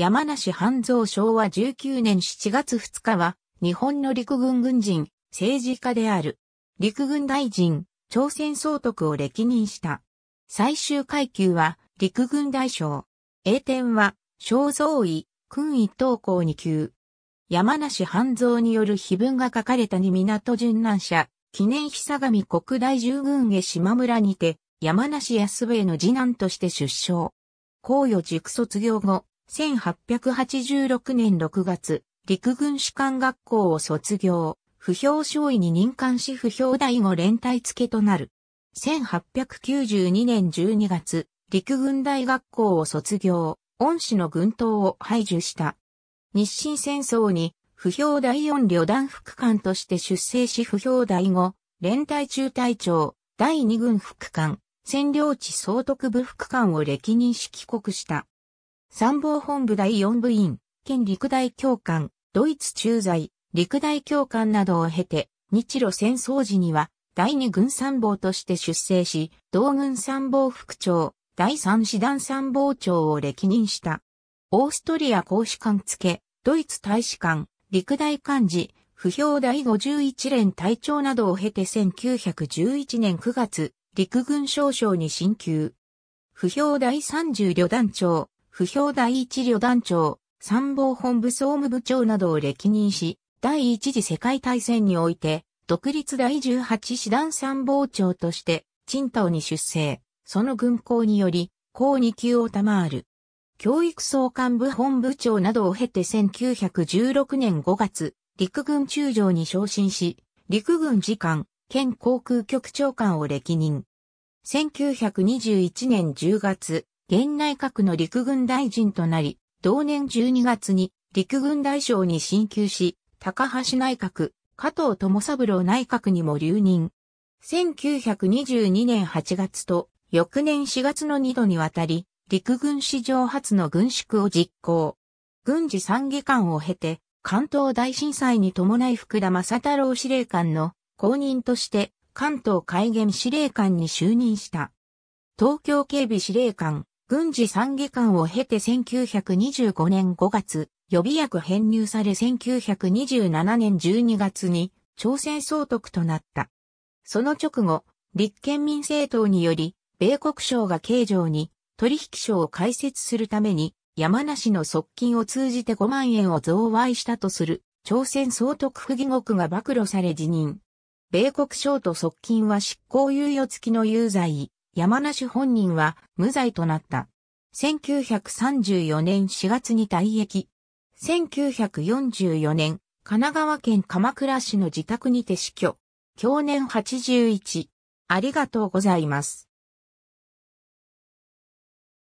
山梨半蔵昭和19年7月2日は、日本の陸軍軍人、政治家である。陸軍大臣、朝鮮総督を歴任した。最終階級は、陸軍大将。栄転は、肖像位、君位等校2級。山梨半蔵による碑文が書かれたに港殉難者、記念碑相模国大従軍へ島村にて、山梨安部への次男として出生。皇与塾卒業後、1886年6月、陸軍士官学校を卒業、不評少尉に任官し不評第五連隊付けとなる。1892年12月、陸軍大学校を卒業、恩師の軍刀を排除した。日清戦争に、不評第四旅団副官として出征し不評第五、連隊中隊長、第二軍副官、占領地総督部副官を歴任し帰国した。参謀本部第4部員、県陸大教官、ドイツ駐在、陸大教官などを経て、日露戦争時には、第2軍参謀として出征し、同軍参謀副長、第3師団参謀長を歴任した。オーストリア公使館付、ドイツ大使館、陸大幹事、不評第51連隊長などを経て1911年9月、陸軍少将に進級。不評第30旅団長、不評第一旅団長、参謀本部総務部長などを歴任し、第一次世界大戦において、独立第18師団参謀長として、陳島に出征。その軍港により、高2級を賜る。教育総監部本部長などを経て1916年5月、陸軍中将に昇進し、陸軍次官、県航空局長官を歴任。1921年10月、現内閣の陸軍大臣となり、同年12月に陸軍大将に進級し、高橋内閣、加藤智三郎内閣にも留任。1922年8月と翌年4月の2度にわたり、陸軍史上初の軍縮を実行。軍事参議官を経て、関東大震災に伴い福田正太郎司令官の後任として関東海原司令官に就任した。東京警備司令官、軍事参議官を経て1925年5月、予備役編入され1927年12月に朝鮮総督となった。その直後、立憲民政党により、米国省が経常に取引所を開設するために、山梨の側近を通じて5万円を贈賄したとする、朝鮮総督府義国が暴露され辞任。米国省と側近は執行猶予付きの有罪。山梨本人は無罪となった。1934年4月に退役。1944年、神奈川県鎌倉市の自宅にて死去。去年81。ありがとうございます。